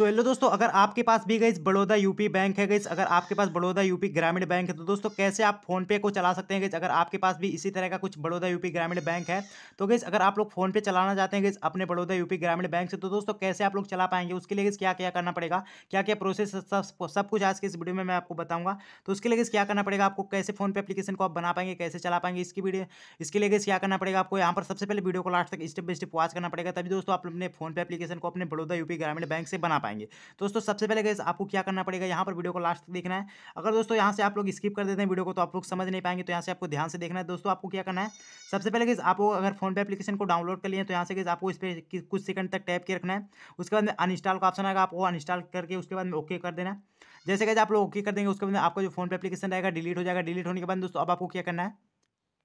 so hello दोस्तों अगर आपके पास भी गई बड़ौदा यूपी बैंक है गई अगर आपके पास बड़ौदा यूपी ग्रामीण बैंक है तो दोस्तों कैसे आप फोन पे को चला सकते हैं गई अगर आपके पास भी इसी तरह का कुछ बड़ौदा यूपी ग्रामीण बैंक है तो गई अगर आप लोग फोन पे चलाना चाहते हैं गई अपने बड़ौदा यूपी ग्रामीण बैंक से तो दोस्तों कैसे आप लोग चला पाएंगे उसके लिए क्या क्या करना पड़ेगा क्या क्या प्रोसेस सब सब कुछ आज के इस वीडियो में मैं आपको बताऊंगा तो उसके लिए क्या करना पड़ेगा आपको कैसे फोन पे अपलीकेशन को आप बना पाएंगे कैसे चला पाएंगे इसकी वीडियो इसके लिए क्या करना पड़ेगा आपको यहाँ पर सबसे पहले वीडियो को लास्ट तक स्टेप बाय स्टेप वॉच करना पड़ेगा तभी दोस्तों आप अपने फोन पे एप्लीकेशन को अपने बड़ौदा यूपी ग्रामीण बैंक से बना पाएंगे दोस्तों सबसे पहले गैस आपको क्या करना पड़ेगा यहाँ पर वीडियो को लास्ट तक देखना है अगर दोस्तों यहाँ से आप लोग स्किप कर देते हैं वीडियो को तो आप लोग समझ नहीं पाएंगे तो यहाँ से आपको ध्यान से देखना है दोस्तों आपको क्या करना है सबसे पहले गैस आपको अगर फोन पे एप्लीकेशन को डाउनलोड कर लिए तो यहाँ से गैस आपको इस पर कुछ सेकंड तक टैप के रखना है उसके बाद में अनस्टॉल का ऑप्शन आएगा आपको अनस्टॉल करके उसके बाद में ओके कर देना है जैसे कि आप लोग ओके कर देंगे उसके बाद आपका जो फोन पे एप्लीकेशन रहेगा डिलीट हो जाएगा डिलीट होने के बाद दोस्तों अब आपको क्या करना है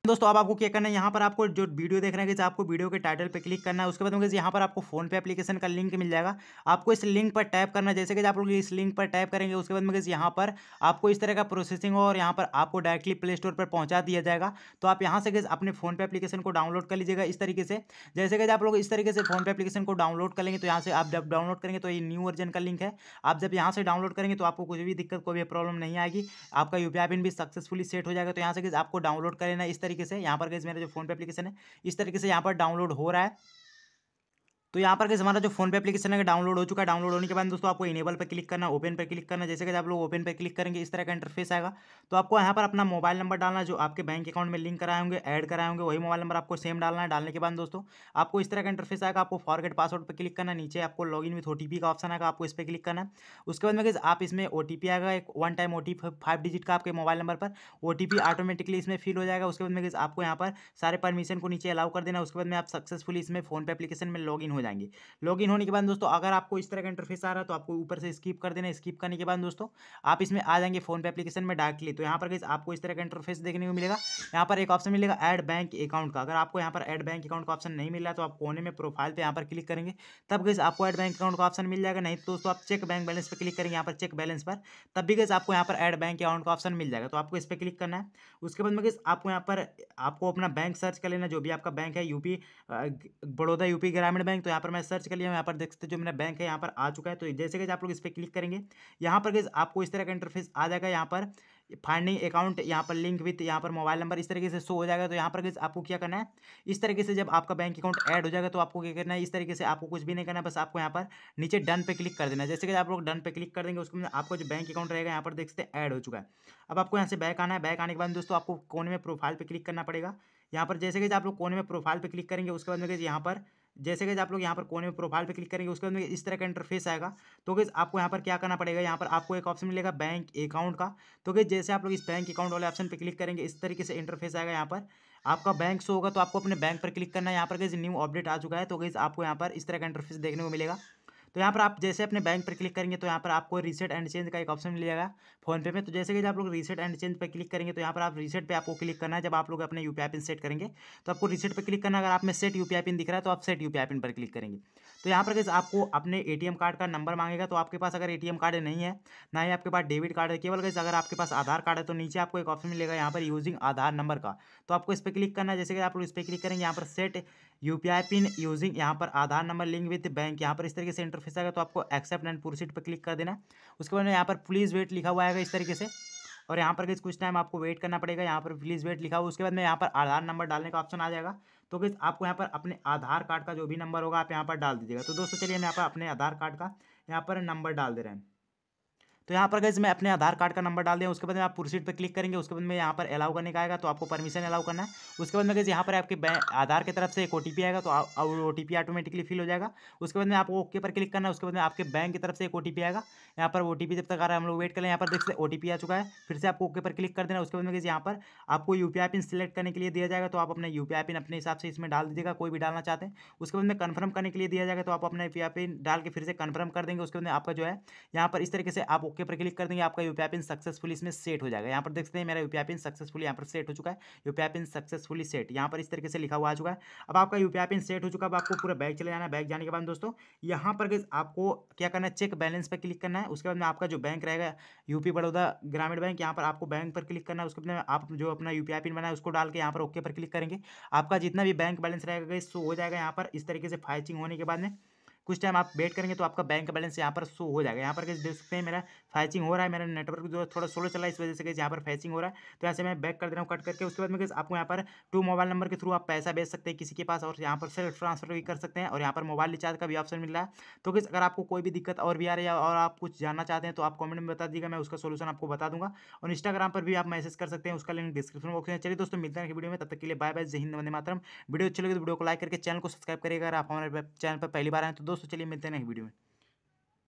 दोस्तों अब आपको क्या करना है यहाँ पर आपको जो वीडियो देख रहे हैं आपको वीडियो के टाइटल पे क्लिक करना है उसके बाद यहाँ पर आपको फोन पे एप्लीकेशन का लिंक मिल जाएगा आपको इस लिंक पर टैप करना जैसे कि आप लोग इस लिंक पर टैप करेंगे उसके बाद मुझे यहाँ पर आपको इस तरह का प्रोसेसिंग और यहाँ पर आपको डायरेक्टली प्ले स्टोर पर पहुंचा दिया जाएगा तो आप यहाँ से गैस अपने फोन पे एप्लीकेशन को डाउनलोड कर लीजिएगा इस तरीके से जैसे कि आप लोग इस तरीके से फोन पे एप्लीकेशन को डाउनलोड करेंगे तो यहाँ से आप जब डाउनलोड करेंगे तो ये न्यू वर्जन का लिंक है आप जब यहाँ से डाउनलोड करेंगे तो आपको कुछ भी दिक्कत कोई भी प्रॉब्लम नहीं आएगी आपका यू पिन भी सक्सेसफुली सेट हो जाएगा तो यहाँ से आपको डाउनलोड कर लेना इस तरीके तरीके से यहाँ पर गई मेरा जो फोन पे एप्लीकेशन है इस तरीके से यहाँ पर डाउनलोड हो रहा है तो यहाँ पर हमारा जो फोन पे एप्लीकेशन है डाउनलोड हो चुका है डाउनलोड होने के बाद दोस्तों आपको इनेबल पर क्लिक करना ओपन पर क्लिक करना जैसे कि आप लोग ओपन पर क्लिक करेंगे इस तरह का इंटरफेस आएगा तो आपको यहाँ पर अपना मोबाइल नंबर डालना जो आपके बैंक अकाउंट में लिंक कराए होंगे ऐड कराए होंगे वही मोबाइल नंबर आपको सेम डालना है डालने के बाद दोस्तों आपको इस तरह का इंटरफेस आएगा आपको फॉरगेट पासवर्ड पर क्लिक करना नीचे आपको लॉग इन विथ ओटीपी का ऑप्शन आएगा आपको इस पर क्लिक करना उसके बाद में आप इसमें ओटीपी आएगा एक one time of five digit का आपके मोबाइल नंबर पर ओटीपी ऑटोमेटिकली इसमें फिल हो जाएगा उसके बाद में आपको यहाँ पर सारे परमिशन को नीचे अलाउ कर देना उसके बाद में आप सक्सेसफुली इसमें फोन पे एप्लीकेशन में लॉग इन हो जाएंगे इन होने के बाद दोस्तों अगर आपको इस तरह का इंटरफेस आ रहा है तो आपको ऊपर से स्किप कर देना स्किप करने के बाद दोस्तों आप इसमें आ जाएंगे फोन पे एप्लीकेशन में डायरेक्टली तो यहाँ पर आपको इस तरह का इंटरफेस देखने को मिलेगा यहाँ पर एक ऑप्शन मिलेगा एड बैंक अकाउंट का अगर आपको यहाँ पर एड बैंक अकाउंट का ऑप्शन नहीं मिल रहा तो आप कोने में प्रोफाइल पर यहाँ पर क्लिक करेंगे तब गई आपको एड बैंक अकाउंट का ऑप्शन मिल जाएगा नहीं तो दोस्तों आप चेक बैंक बैलेंस पर क्लिक करेंगे यहाँ पर चेक बैलेंस पर तब भी गई आपको यहाँ पर एड बैंक अकाउंट का ऑप्शन मिल जाएगा तो आपको इस पर क्लिक करना है उसके बाद में गई आपको यहाँ पर आपको अपना बैंक सर्च कर लेना जो भी आपका बैंक है UP Baroda UP Gramin bank तो यहाँ पर मैं सर्च कर लिया यहाँ पर देख सकते जो मेरा बैंक है यहाँ पर आ चुका है तो जैसे कि आप लोग इस पर क्लिक करेंगे यहाँ पर आपको इस तरह का इंटरफेस आ जाएगा यहाँ पर फाइंडिंग अकाउंट यहाँ पर लिंक विथ यहाँ पर मोबाइल नंबर इस तरीके से शो हो जाएगा तो यहाँ पर आपको क्या करना है इस तरीके से जब आपका बैंक अकाउंट ऐड हो जाएगा तो आपको क्या करना है इस तरीके से आपको कुछ भी नहीं करना है बस आपको यहाँ पर नीचे डन पे क्लिक कर देना है जैसे कि आप लोग डन पे क्लिक कर देंगे उसके बाद आपका जो बैंक अकाउंट रहेगा यहाँ पर देख सकते हैं ऐड हो चुका है अब आपको यहाँ से बैक आना है बैक आने के बाद दोस्तों आपको कोने में प्रोफाइल पर क्लिक करना पड़ेगा यहाँ पर जैसे कि आप लोग कोने में प्रोफाइल पर क्लिक करेंगे उसके बाद यहाँ पर जैसे कि आप लोग यहाँ पर कोने में प्रोफाइल पे क्लिक करेंगे उसके बाद इस तरह का इंटरफेस आएगा तो गैस आपको यहाँ पर क्या करना पड़ेगा यहाँ पर आपको एक ऑप्शन मिलेगा बैंक अकाउंट का तो गैस जैसे आप लोग इस बैंक अकाउंट वाले ऑप्शन पर क्लिक करेंगे इस तरीके से इंटरफेस आएगा यहाँ पर आपका बैंक शो होगा तो आपको अपने बैंक पर क्लिक करना है यहाँ पर गैस न्यू अपडेट आ चुका है तो गैस आपको यहाँ पर इस तरह का इंटरफेस देखने को मिलेगा तो यहाँ पर आप जैसे अपने बैंक पर क्लिक करेंगे तो यहाँ पर आपको रीसेट एंड चेंज का एक ऑप्शन मिल जाएगा फोनपे में तो जैसे कि जब आप लोग रीसेट एंड चेंज पर क्लिक करेंगे तो यहाँ पर आप रीसेट पर आपको क्लिक करना है जब आप लोग अपने यू पिन सेट करेंगे तो आपको रीसेट पर क्लिक करना अगर आप में सेट यू पिन दिख रहा है तो आप सेट यू पिन पर क्लिक करेंगे तो यहाँ पर आपको अपने ए कार्ड का नंबर मांगेगा तो आपके पास अगर ए कार्ड नहीं है ना ही आपके पास डेबिट कार्ड है केवल कैसे अगर आपके पास आधार कार्ड है तो नीचे आपको एक ऑप्शन मिलेगा यहाँ पर यूजिंग आधार नंबर का तो आपको इस पर क्लिक करना है जैसे कि आप लोग इस पर क्लिक करेंगे यहाँ पर सेट यू पिन यूजिंग यहाँ पर Aadhaar number link with bank यहाँ पर इस तरीके से इंटर आएगा तो आपको एक्सेप्ट एंड प्रोसीड पर क्लिक कर देना उसके बाद में यहाँ पर प्लीज़ वेट लिखा हुआ आएगा इस तरीके से और यहाँ पर कुछ टाइम आपको वेट करना पड़ेगा यहाँ पर प्लीज़ वेट लिखा हुआ उसके बाद में यहाँ पर आधार नंबर डालने का ऑप्शन आ जाएगा तो किस आपको यहाँ पर अपने आधार कार्ड का जो भी नंबर होगा आप यहाँ पर डाल दीजिएगा तो दोस्तों चलिए हम यहाँ पर अपने आधार कार्ड का यहाँ पर नंबर डाल दे रहे हैं तो यहाँ पर गैस मैं अपने आधार कार्ड का नंबर डाल दिया उसके बाद में आप प्रोसीड पर क्लिक करेंगे उसके बाद में यहाँ पर अलाउ करने का आएगा तो आपको परमिशन अलाउ करना है उसके बाद में गैस यहाँ पर आपके आधार की तरफ से एक ओ आएगा तो ओ टी ऑटोमेटिकली फिल हो जाएगा उसके बाद में आपको ओके पर क्लिक करना है उसके बाद में आपके बैंक की तरफ से एक ओ आएगा यहाँ पर ओ जब तक आ रहा है हम लोग वेट करें यहाँ पर देख सकते ओ आ चुका है फिर से आपको ओके पर क्लिक कर देना उसके बाद में यहाँ पर आपको यू पिन सिलेक्ट करने के लिए दिया जाएगा तो आप अपने यू पिन अपने हिसाब से इसमें डाल दीजिएगा कोई भी डालना चाहते हैं उसके बाद में कन्फर्म करने के लिए दिया जाएगा तो आप अपना यू पिन डाल के फिर से कन्फर्म कर देंगे उसके बाद में आपका जो है यहाँ पर इस तरीके से आप ओके पर क्लिक कर देंगे आपका यूपीआई पिन सक्सेसफुल इसमें सेट हो जाएगा यहाँ पर देखते हैं मेरा यूपीआई पिन सक्सेसफुल यहाँ पर सेट हो चुका है यूपीआई पिन सक्सेसफुली सेट यहाँ पर इस तरीके से लिखा हुआ आ चुका है अब आपका यूपीआई पिन सेट हो चुका है अब आपको पूरा बैग चले जाना है बैग जाने के बाद दोस्तों यहाँ पर आपको क्या करना है चेक बैलेंस पर क्लिक करना है उसके बाद में आपका जो बैंक रहेगा यूपी बड़ौदा ग्रामीण बैंक यहाँ पर आपको बैंक पर क्लिक करना है उसके बाद आप जो अपना यूपीआई पिन बनाया उसको डाल के यहाँ पर ओके पर क्लिक करेंगे आपका जितना भी बैंक बैलेंस रहेगा सो हो जाएगा यहाँ पर इस तरीके से फाइचिंग होने के बाद में कुछ टाइम आप वेट करेंगे तो आपका बैंक बैलेंस यहाँ पर शो हो जाएगा यहाँ पर कैसे देख सकते हैं मेरा फैचिंग हो रहा है मेरा नेटवर्क जो थोड़ा स्लो चला है इस वजह से कैसे यहाँ पर फैचिंग हो रहा है तो ऐसे मैं बैक कर दे रहा हूँ कट करके उसके बाद में आपको यहाँ पर टू मोबाइल नंबर के थ्रू आप पैसा भेज सकते हैं किसी के पास और यहाँ पर सेल्फ ट्रांसफर भी कर सकते हैं और यहाँ पर मोबाइल रिचार्ज का भी ऑप्शन मिल रहा है तो किस अगर आपको कोई भी दिक्कत और भी आ रही है और आप कुछ जानना चाहते हैं तो आप कमेंट में बता दीजिएगा मैं उसका सोल्यूशन आपको बता दूंगा और इंस्टाग्राम पर भी आप मैसेज कर सकते हैं उसका लिंक डिस्क्रिप्शन बॉक्स में चलिए दोस्तों मिलते हैं वीडियो में तब तक के लिए बाय बाय जय हिंद वंदे मातरम वीडियो अच्छी लगे तो वीडियो को लाइक करके चैनल को सब्सक्राइब करिएगा आप हमारे चैनल पर पहली बार आए तो दोस्तों चलिए मिलते हैं नेक्स्ट वीडियो में